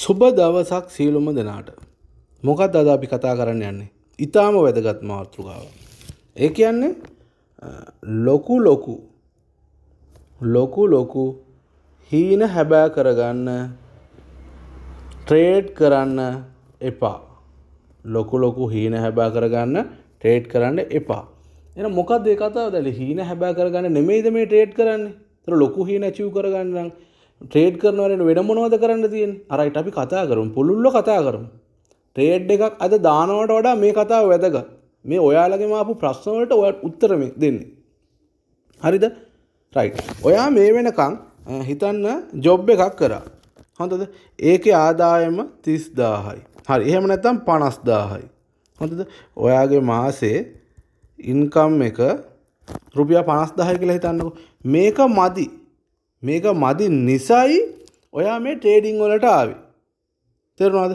සුබ දවසක් සියලුම දෙනාට මොකත් අද අපි කතා කරන්න යන්නේ ඉතාම වැදගත් මාතෘකාව ඒ කියන්නේ ලොකු ලොකු ලොකු ලොකු හීන හැබෑ කරගන්න ට්‍රේඩ් කරන්න එපා ලොකු ලොකු හීන හැබා කරගන්න ට්‍රේඩ් කරන්න එපා එන මොකක් දෙකතාව දැල හීන හැබෑ කරගන්න නෙමෙයිද මේ ට්‍රේඩ් කරන්නේ තර ලොකු හීන චිව් කරගන්නම් ට්‍රේඩ් කරනවරෙන් වෙන මොනවද කරන්න තියෙන් අරයිට අපි කතා කරුම් පුළුල්ල කතා කරම් ට්‍රේඩ් එකක් අද දානවට වඩා මේ කතාව වැදග මේ ඔයාලගේම අපපු ප්‍රශ්නවලට ඔයට උත්තරම දෙන්නේ හරිද රයි ඔයා මේ වෙනකං හිතන්න ජොබ් එකක් කරා හොඳද ඒක ආදායම තිස් දාහයි හරි එහෙම නැතම් පනස් දාහයි හොඳද ඔයාගේ මාසේ ඉන්කම් එක රුපියා පනස් දාහයි කියලා හිතන්නක මේක මදි මේක මදි නිසයි ඔයා මේ ට්‍රේඩිං වලට ආවි. තෙරවාද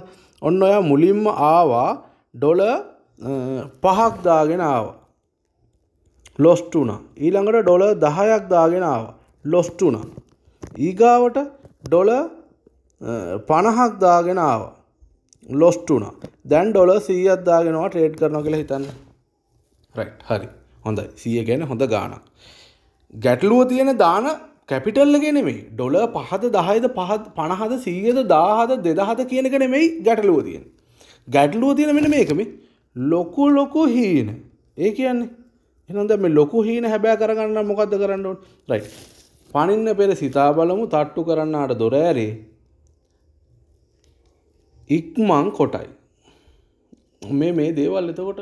ඔන්න ඔයා මුලින්ම ආවා ඩොල පහක් දාගෙන ආව ලොස්ටුන ඊළඟට ඩොල දහයක් දාගෙන ආව ලොස්ටුන ඊගාවට ඩොල පණහක් දාගෙන ආව ලොස්ටුන දැන් ඩොල සීයත් දාගෙනවා ට්‍රේඩ් කරන කියලා හිතන්න රයිට් හරි හොඳයි සිය ගැන හොඳ ගානක් ගැටලුව තියෙන දාන කැපිටල්ලගේ නෙමෙයි ඩොල පහද දහයද පහත් පණහද සීයද දාහද දෙදහද කියනක නෙමෙයි ගැටලුව තියෙන. ගැටලුව තියෙන මෙන මේකම ලොකු ලොකු හීන ඒ කියන්නේ එනොද මේ ලොකු හීන හැබෑ කරගන්න මොකක්ද කරන්න ඕන රයි පනින්න පෙර සිතා බලමු තට්ටු කරන්නාට දොරෑරේ ඉක්මං කොටයි මේ මේ දේවල් එතකොට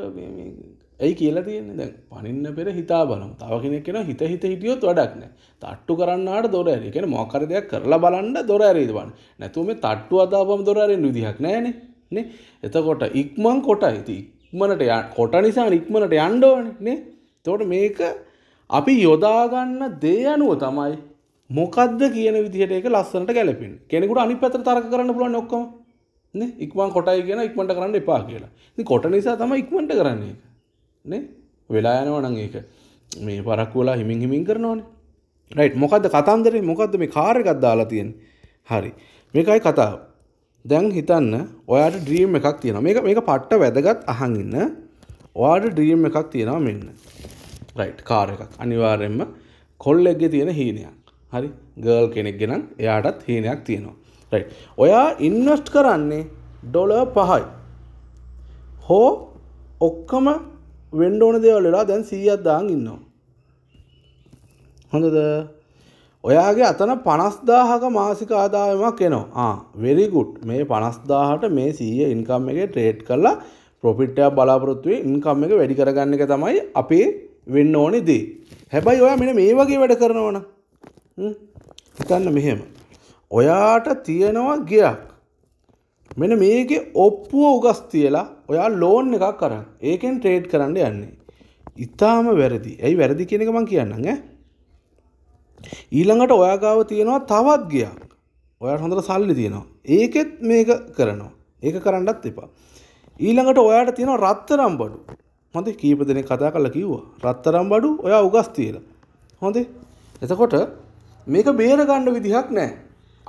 ඇයි කියලා තියෙන්නේ දැන් පනින්න පෙර හිතා බලමු. තව කෙනෙක් කියනවා හිත හිත හිටියොත් වැඩක් නැහැ. තට්ටු කරන්නාට දොර ඇරේ. කියන්නේ මොකක් හරි දෙයක් කරලා බලන්න දොර ඇරේද බලන්න. නැතුව මේ තට්ටු අදාපම දොර ඇරෙන්න විදිහක් නැහැනේ. නේ? එතකොට ඉක්මන් කොටයි. ඉතින් ඉක්මනට කොට නිසා ඉක්මනට යන්න ඕනේ නේ. එතකොට මේක අපි යොදා ගන්න දේ අනුව තමයි මොකද්ද කියන විදිහට ඒක ලස්සනට ගැලපෙන්නේ. කෙනෙකුට අනිත් පැත්තට තරක කරන්න පුළුවන් ඔක්කොම. නේ? ඉක්මන් කොටයි කියන ඉක්මනට කරන්න එපා කියලා. ඉතින් කොට නිසා තමයි ඉක්මනට කරන්නේ ඒක. නේ වෙලා යනවනං ඒක මේ පරක්කුවලා හිමින් හිමින් කරනවානේ රයිට් මොකක්ද කතන්දරේ මොකක්ද මේ කාර් එකක් දාලා තියෙන්නේ හරි මේකයි කතාව දැන් හිතන්න ඔයාට ඩ්‍රීම් එකක් තියෙනවා මේක මේක පට්ට වැදගත් අහන් ඉන්න ඔයාට ඩ්‍රීම් එකක් තියෙනවා මෙන්න රයිට් කාර් එකක් අනිවාර්යෙන්ම කොල්ලෙක්ගේ තියෙන හීනයක් හරි ගර්ල් කෙනෙක් ගෙනම් එයාටත් හීනයක් තියෙනවා රයිට් ඔයා ඉන්වස්ට් කරන්නේ ඩොලර් පහයි හෝ ඔක්කොම වෙන්න ඕන දේවල් වෙලා දැන් 100ක් දාන් ඉන්නවා. හොඳද? ඔයාගේ අතන 50000ක මාසික ආදායමක් එනවා. ආ very good. මේ 50000ට මේ 100 ඉන්කම් එකේ ට්‍රේඩ් කරලා ප්‍රොෆිට් එකක් බලාපොරොත්තු වෙ ඉන්කම් එක වැඩි කරගන්න එක තමයි අපේ වෙන්න ඕනේ දේ. හැබැයි ඔයා මෙන්න මේ වගේ වැඩ කරනවනම් හිතන්න මෙහෙම. ඔයාට තියෙනවා ගයක්. මෙන මේකේ ඔප්පුව උගස් තියලා ඔයා ලෝන් එකක් කරන්න ඒකෙන් ට්‍රේඩ් කරන්න යන්නේ. ඉතාම වැරදි. ඇයි වැරදි කියන එක මම කියන්නම් ඈ. ඊළඟට ඔයා ගාව තියෙනවා තවත් ගියක්. ඔයාට හොඳට සල්ලි තියෙනවා. ඒකෙත් මේක කරනවා. ඒක කරන්නත් එපා. ඊළඟට ඔයාට තියෙනවා රත්තරම් බඩු. හොඳේ කීප දෙනෙක් කතා කරලා කිව්වා. රත්තරම් බඩු ඔයා උගස් තියලා. හොඳේ. එතකොට මේක බේරගන්න විදිහක් නැහැ.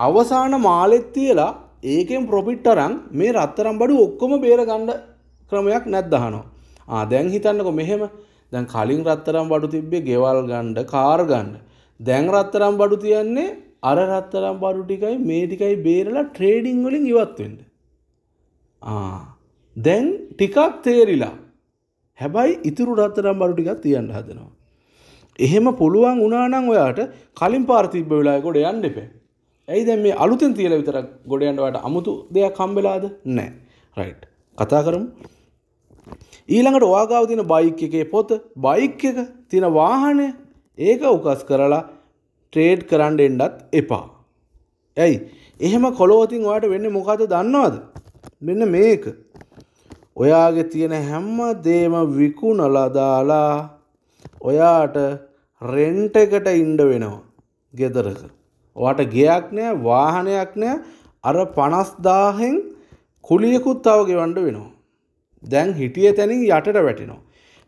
අවසාන මාලෙත් තියලා ඒකෙන් ප්‍රොපිට් අරන් මේ රත්තරම් බඩු ඔක්කොම බේරගන්න ක්‍රමයක් නැත්දහනවා. ආ දැන් හිතන්නකො මෙහෙම දැන් කලින් රත්තරම් බඩු තිබ්බේ ගෙවල් ගණ්ඩ කාර් ගණ්ඩ. දැන් රත්තරම් බඩු තියන්නේ අර රත්තරම් බඩු ටිකයි මේ ටිකයි බේරලා ට්‍රේඩිං වලින් ඉවත්වෙන්න. දැන් ටිකක් තේරිලා. හැබැයි ඉතුරු රත්තරම් බඩු ටිකක් තියන්න හදනවා. එහෙම පුළුවන් උනානං ඔයාට කලින් පාර්තිබ්බ වෙලායකොට යන්න එපේ. ඇයිද මේ අලුතෙන් තියල විතරක් ගොඩයන්ටවට අමුතු දෙයක් කම්බෙලාද නෑ රයිට් කතා කරමු ඊළඟට වාගාව තින බයික් එකේ පොත බයික් එක තින වාහනය ඒක උකස් කරලා ට්‍රේඩ් කරන්න එන්ඩත් එපා ඇයි එහෙම කොලෝතින් ඔයාට වෙන්න මොකද දන්නවාද මෙන්න මේක ඔයාගේ තියෙන හැම්ම දේම විකුණලා දාලා ඔයාට රෙන්ට එකට ඉන්ඩ වෙනවා ගෙදරක ඔට ගයක් නෑ වාහනයක් නෑ අර පනස්දාහෙන් කුලියකුත් තාව ගෙවන්ඩ වෙනවා. දැන් හිටිය තැනින් යටට වැටිනවා.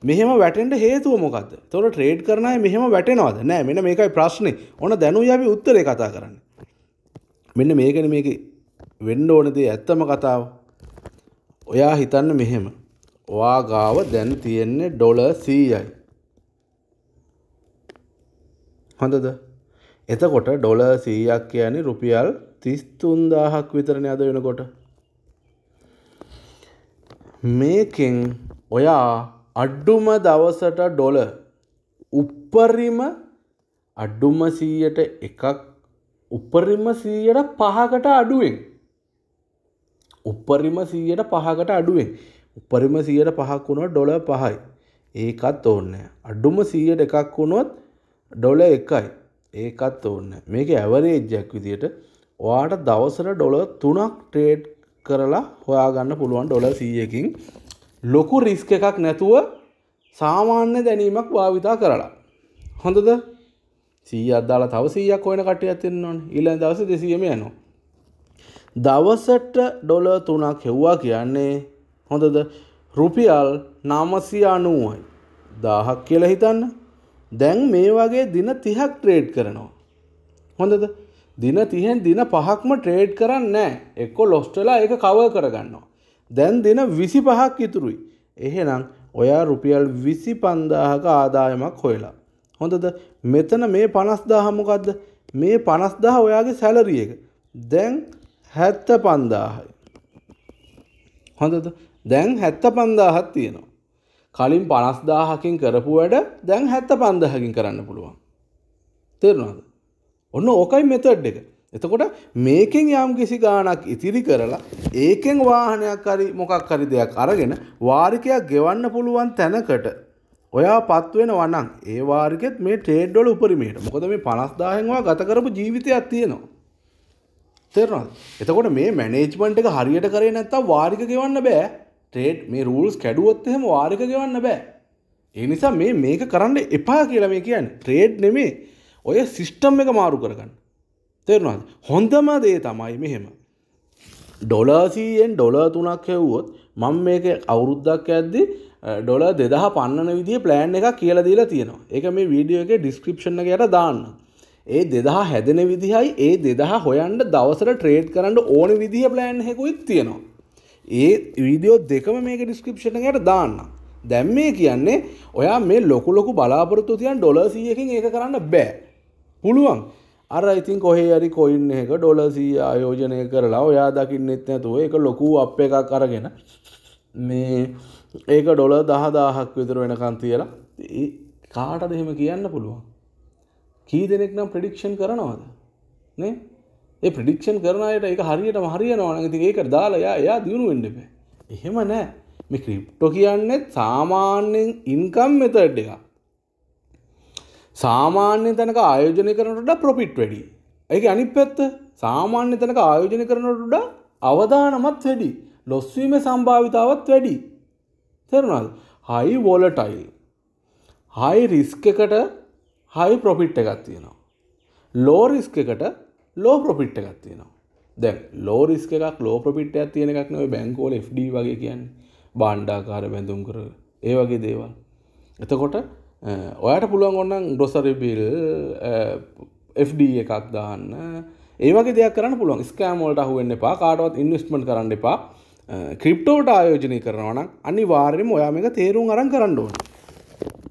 මෙහෙම වැටෙන්ට හේතුව මොකක්ද තොර ට්‍රේඩ් කරනය මෙහෙම වැටෙනවාද නෑ මෙන මේකයි ප්‍රශ්නය ඕන දැනු යබි උත්තරය කතා කරන්න. මෙන්න මේකන මේක වෙන්න ඕනදේ ඇත්තම කතාව. ඔයා හිතන්න මෙහෙම. වා ගාව දැන් තියෙන්නේ ඩොල සීයයි. හොඳද? එතකොට ඩොල සීයක් කියන්නේ රුපියල් තිස්තුන්දාහක් විතරණ අද වෙනකොට. මේකෙන් ඔයා අඩ්ඩුම දවසට ඩොල උප්පරිම අඩ්ඩුම සීයට එකක් උපරිම සීයට පහකට අඩුවෙන් උපරිම සීයට පහකට අඩුවෙන් උපරිම සීයට පහක් වුණොත් ඩොල පහයි ඒකත් ඕන්නෑ අඩුම සීයට එකක් වුණොත් ඩොල එකයි ඒකත් ඕන්න මේක ඇවරේජ්ජක් විදියට ඔයාට දවසර ඩොල තුනක් ට්‍රේඩ් කරලා හොයාගන්න පුළුවන් ඩොල සීයකින් ලොකු රිස්ක එකක් නැතුව සාමාන්‍ය දැනීමක් භාවිතා කරලා හොඳද සී අදාලා තව සීයක් ඔයන කටය ඇතින්න ඕන ඉල්ල දවස දෙසියම යනවා දවසට ඩොල තුනක් හෙව්වා කියන්නේ හොඳද රුපියල් නමසිය අනුවයි දාහක් කියලා හිතන්න දැන් මේ වගේ දින 30ක් ට්‍රේඩ් කරනවා. හොඳද? දින 30න් දින 5ක්ම ට්‍රේඩ් කරන්නේ නැහැ. එක්ක ලොස්ට් වෙලා ඒක කවර් කරගන්නවා. දැන් දින 25ක් ඉතුරුයි. එහෙනම් ඔයා රුපියල් 25000ක ආදායමක් හොයලා. හොඳද? මෙතන මේ 50000 මොකද්ද? මේ 50000 ඔයාගේ සැලරි එක. දැන් 75000යි. හොඳද? දැන් 75000ක් තියෙනවා. කලින් පනස්දාහකින් කරපු වැඩ දැන් හැත්ත පන්දහකින් කරන්න පුළුවන්. තෙරවාද. ඔන්න ඕකයි මෙතඩ් එක. එතකොට මේකෙන් යම් කිසි ගානක් ඉතිරි කරලා ඒකෙන් වාහනයක් හරි මොකක් හරි දෙයක් අරගෙන වාරිකයක් ගෙවන්න පුළුවන් තැනකට ඔයා පත්වෙන වනම් ඒ වාරිකෙත් මේ ටේඩ්ඩොල උපරිමයට මොකද මේ පනස්දාහෙන්වා ගතකරපු ජීවිතයක් තියෙනවා. තෙරවාද. එතකොට මේ මැනේජ්මන්ට් එක හරියට කරේ නැත්තම් වාරික ගෙවන්න බෑ ට්‍රේඩ් මේ රූල්ස් කැඩුවොත් එහෙම වාරික ගෙවන්න බෑ. ඒ නිසා මේ මේක කරන්න එපා කියලා මේ කියන්නේ. ට්‍රේඩ් නෙමේ. ඔය සිස්ටම් එක මාරු කරගන්න. තේරුණාද? හොඳම දේ තමයි මෙහෙම. ඩොලර්සීයෙන් ඩොලර් තුනක් හැව්වොත් මං මේක අවුරුද්දක් ඇද්දි ඩොල දෙදහ පන්නන විදිිය ප්ලෑන් එක කියලා දීලා තියෙනවා එක මේ වීඩියෝ එක ඩිස්ක්‍රපෂණ යට දාන්න ඒ දෙදා හැදෙන විදිහයි ඒ දෙදහ හොයන්ට දවසර ට්‍රේඩ් කරන්න ඕන විදිහ ප්ලෑන් හෙකුත් තියෙනවා ඒ වීඩියෝ දෙකම මේක ඩිස්ක්‍රපෂණයට දාන්න දැම් මේ කියන්නේ ඔයා මේ ලොකු ලොකු බලාපොරත්තු තියන් ඩොලසියකින් ඒක කරන්න බෑ පුළුවන් අර ඉතින් කොහේ අරි කොයින් එක ඩොලසිය ආයෝජනය කරලා ඔයා දකින්න එත් නැතුව එක ලොකු අප එකක් කරගෙන මේ ඒක ඩොල දහදාහක් විතර වෙනකන් තියලා කාටද එහෙම කියන්න පුළුවන් කී දෙනෙක් නම් ප්‍රඩික්ෂන් කරනවාද නේ ඒ ප්‍රඩික්ෂන් කරනයට එක හරියට හරියනවන ති ඒක දාලා එයා දියුණු වෙන්ඩපේ එහෙම නෑ මේ ක්‍රිප්ටෝ කියන්නෙත් සාමාන්‍යෙන් ඉන්කම් මෙතඩ් එක සාමාන්‍ය තැනක ආයෝජනය කරනට ප්‍රොපිට් වැඩි ඒක අනි පැත්ත සාමාන්‍ය තැනක ආයෝජනය කරනටට අවධානමත් වැඩි ලොස්වීම සම්භාවිතාවත් වැඩි තෙරුණල් හයි වෝලටයිල් හයි රිස්ක එකට හයි ප්‍රොපිට් එකත් තියෙනවා ලෝරිස්ක එකට ලෝ ප්‍රොපිට් එකක් තියෙනවා දැන් ලෝරිස්ක එකක් ලෝ ප්‍රපිට් එකක් තියෙන එකක් නොවේ බැංකෝල FD වගේ කියන්නේ බාණ්ඩාකාර බැඳුම් කර ඒ වගේ දේවල් එතකොට ඔයාට පුළුවන් ඔන්නම් ඩොසරි බිල් FD එකක් දාන්න ඒ වගේ දෙයක් කරන්න පුළුවන් ස්කෑම් වලට අහු වෙන්න එපා කාටවත් ඉන්වෙස්ට්මන්ට් කරන්න එපා ක්‍රිප්ටෝට ආයෝජනය කරනවා නම් අනිවාර්යයෙන්ම ඔයා මේක තේරුම් අරන් කරන්න ඕනේ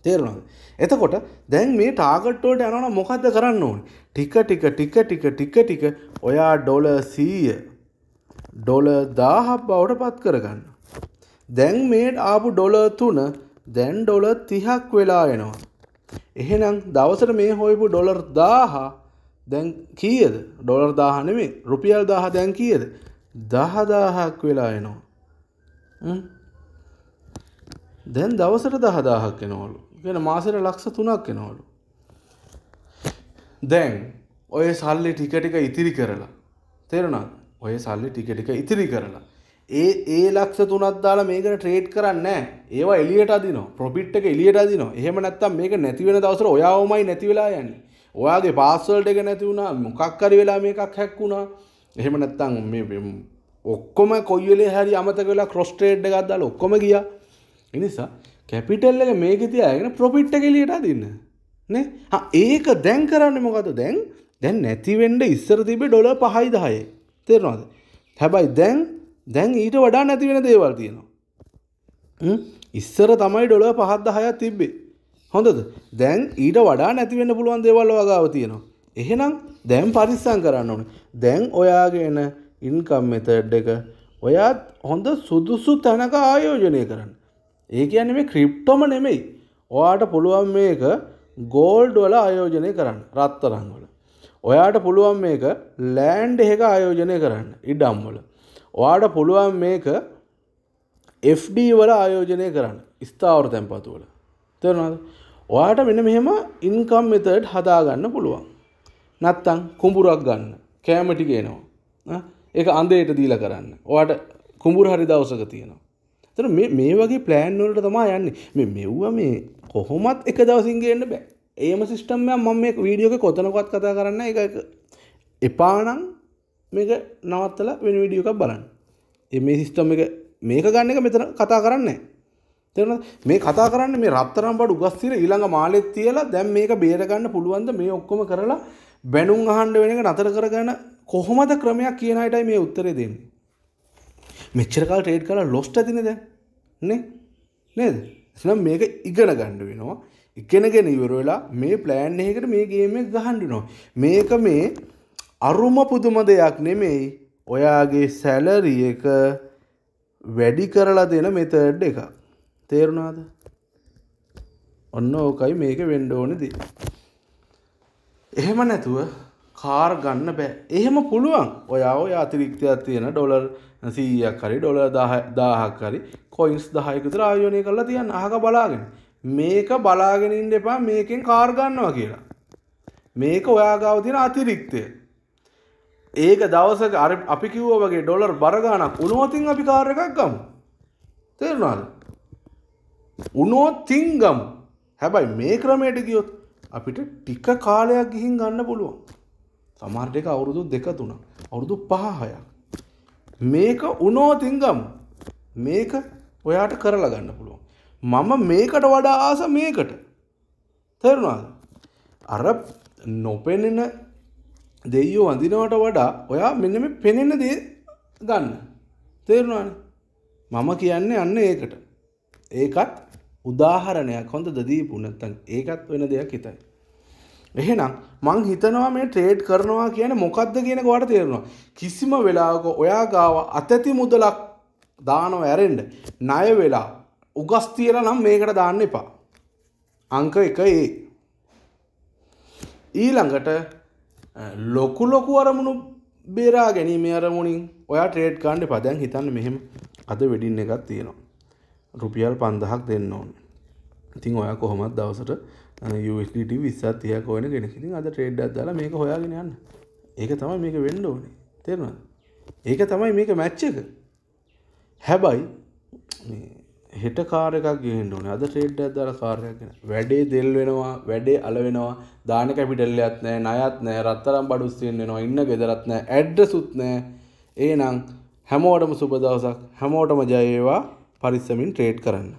තේරුණාද එතකොට දැන් මේ ටාගට්ටෝට යනන මොකක්ද කරන්න ඕන ටික ටික ටික ටික ටික ටික ඔයා ඩොල සීය ඩොල දාහක් බවට පත් කරගන්න. දැන් මේට ආපු ඩොල තුන දැන් ඩොල තිහක් වෙලා එනවා. එහෙනම් දවසට මේ හොයපු ඩොලර් දාහ දැන් කියද ඩොලර් දාහනෙමේ රුපියල් දාහ දැන් කියද දහදාහක් වෙලා එනවා. දැන් දවසට දහදාහක් එනවලු. ගැන මාසෙට ලක්ෂ තුනක් එනවලු. දැන් ඔය සල්ලි ටික ටික ඉතිරි කරලා තේරුණාද? ඔය සල්ලි ටික ටික ඉතිරි කරලා ඒ ඒ ලක්ෂ තුනක් දාලා මේකට ට්‍රේඩ් කරන්නේ නැහැ. ඒවා එළියට අදිනවා. ප්‍රොෆිට් එක එළියට අදිනවා. එහෙම නැත්නම් මේක නැති වෙන දවසට ඔයාවමයි නැති වෙලා යන්නේ. ඔයාගේ පාස්වර්ඩ් එක නැති වුණා. මොකක් හරි වෙලා මේකක් හැක් වුණා. එහෙම නැත්නම් මේ ඔක්කොම කොයිලේ හරි අමතක වෙලා ක්‍රොස් ට්‍රේඩ් එකක් දාලා ඔක්කොම ගියා. ඒ නිසා කැපිටල් එක මේක තියාගෙන ප්‍රොෆිට් එක එළියට අදින්න. නේ? හා ඒක දැන් කරන්නේ මොකද? දැන් දැන් නැති වෙන්න ඉස්සර තිබ්බේ ඩොලර් 5යි 10යි. තේරෙනවද? හැබැයි දැන් දැන් ඊට වඩා නැති වෙන දේවල් තියෙනවා. හ්ම් ඉස්සර තමයි ඩොලර් 5ක් 10ක් තිබ්බේ. හොඳද? දැන් ඊට වඩා නැති වෙන්න පුළුවන් දේවල් වගාව තියෙනවා. එහෙනම් දැන් පරිස්සම් කරන්න ඕනේ. දැන් ඔයාගෙන ඉන්කම් මෙතඩ් එක ඔයාත් හොඳ සුදුසු තැනක ආයෝජනය කරන්න. ඒ කියන මේ ක්‍රිප්ටොම නෙමෙයි ඔයාට පුළුවන් මේක ගෝල්ඩ් වල ආයෝජනය කරන්න රත්තරංවල ඔයාට පුළුවන් මේක ලෑන්ඩ් එහෙක ආයෝජනය කරන්න ඉඩම් වල ඔයාට පුළුවන් මේක FD වල ආයෝජනය කරන්න ස්ථාවර තැන්පතු වල තේරුණාද ඔයාට මෙන්න මෙහෙම ඉන්කම් මෙතඩ් හදාගන්න පුළුවන් නැත්තම් කුඹුරක් ගන්න කෑම ටික එනවා ඒක අන්දේට දීලා කරන්න ඔයාට කුඹුර හරි දවසක තියෙනවා තර මේ වගේ ප්ලෑන්වලට තමා යන්න මේ මෙව්ව මේ කොහොමත් එක දවසින්ගේන්න බෑ ඒම සිිස්ටම්ය මම මේ වීඩියෝක කොතනකොත් කතා කරන්න එක එපානං මේක නවත්තල වෙන විඩිය එකක් බලන්න එම සිිස්ටම් එක මේක ගන්න එක මෙතන කතා කරන්න තෙරන මේ කතා කරන්න මේ රත්තරම් බඩු ගස්තිර ඊළඟ මාලෙත් තියලා දැම් මේක බේරගන්න පුළුවන්ද මේ ඔක්කොම කරලා බැනුම් අහන්ඩ වෙන එක නතර කරගන්න කොහොමද ක්‍රමයක් කියනටයි මේ උත්තරේ දෙන්නේ මෙච්චරකාල් ට්‍රේඩ් කලා ලොස්ට ඇතිනද නේ නේද ඇනම් මේක ඉගෙන ගණ්ඩ වෙනවා ඉගෙනගෙන ඉවරවෙලා මේ ප්ලෑන් එකට මේ ගේම ගහන්ඩුනවා මේක මේ අරුම පුදුම දෙයක් නෙමෙයි ඔයාගේ සැලරිය එක වැඩි කරලා දෙන මෙතඩ් එක තේරුණාද ඔන්න ඕකයි මේක වෙන්ඩෝනදී එහෙම නැතුව කාර් ගන්න බෑ එහෙම පුළුවන් ඔයා ඔය අතිරික්තයක් තියෙන ඩොලර් සීයක් හරි ඩොල දාහක් හරි කොයින්ස් දහයකතර ආයෝනය කරලා තියන් අහක බලාගෙන මේක බලාගෙනින්ට එපා මේකෙන් කාර්ගන්නවා කියලා මේක ඔයාගාව තින අතිරික්තය ඒක දවසක අර අපි කිව්ව වගේ ඩොලර් බරගානක් උනුවතින් අපි කාර එකක් ගම් තේරනාද උනෝතිං ගම් හැබැයි මේ ක්‍රමයට ගියොත් අපිට ටික කාලයක් ගිහින් ගන්න පුළුවන් සමහරට එක අවුරුදු දෙක තුනක් අවුරුදු පහහයක් මේක උනෝතිංගම් මේක ඔයාට කරලා ගන්න පුළුවන්. මම මේකට වඩා ආස මේකට. තේරුණාද? අර නොපෙනෙන දෙයියෝ වඳිනවට වඩා ඔයා මෙන්න මේ පෙනෙන දේ ගන්න. තේරුණානේ? මම කියන්නේ අන්න ඒකට. ඒකත් උදාහරණයක් හොඳ දදීපු නැත්තම් ඒකත් වෙන දෙයක් හිතයි. එහෙනම් මං හිතනවා මේ ට්‍රේඩ් කරනවා කියන මොකක්ද කියන කොට තේරෙනවා. කිසිම වෙලාවක ඔයා ගාව අතැති මුදලක් දානව ඇරෙන්ඩ ණය වෙලා උගස් තියලා නම් මේකට දාන්න එපා. අංක එක ඒ. ඊළඟට ලොකු ලොකු අරමුණු බේරා ගැනීම අරමුණින් ඔයා ට්‍රේඩ් කාණ්ඩ පදැන් හිතන්න මෙහෙම අද වෙඩින් එකක් තියෙනවා. රුපියල් පන්දහක් දෙන්න ඕන. ඉතින් ඔයා කොහොමත් දවසට USDT විස්සත් තියක් ඕන ගෙනකිතින් අද ට්‍රේඩ් අදාලා මේක හොයාගෙන යන්න ඒක තමයි මේක වෙන්න ඕනේ තේරෙනවද ඒක තමයි මේක මැච් එක හැබැයි මේ හෙට කාර් එකක් ගේන්න ඕනේ අද ට්‍රේඩ් එකක් දාලා කාර් එකක් ගෙන වැඩේ දෙල් වෙනවා වැඩේ අල වෙනවා දාන කැපිටල් එකක් නැහැ ණයත් නැහැ රත්තරන් බඩුස් තියෙන වෙනවා ඉන්න ගෙදරත් නැහැ ඇඩ්‍රස්ුත් නැහැ එහෙනම් හැමෝටම සුබ දවසක් හැමෝටම ජය වේවා පරිස්සමින් ට්‍රේඩ් කරන්න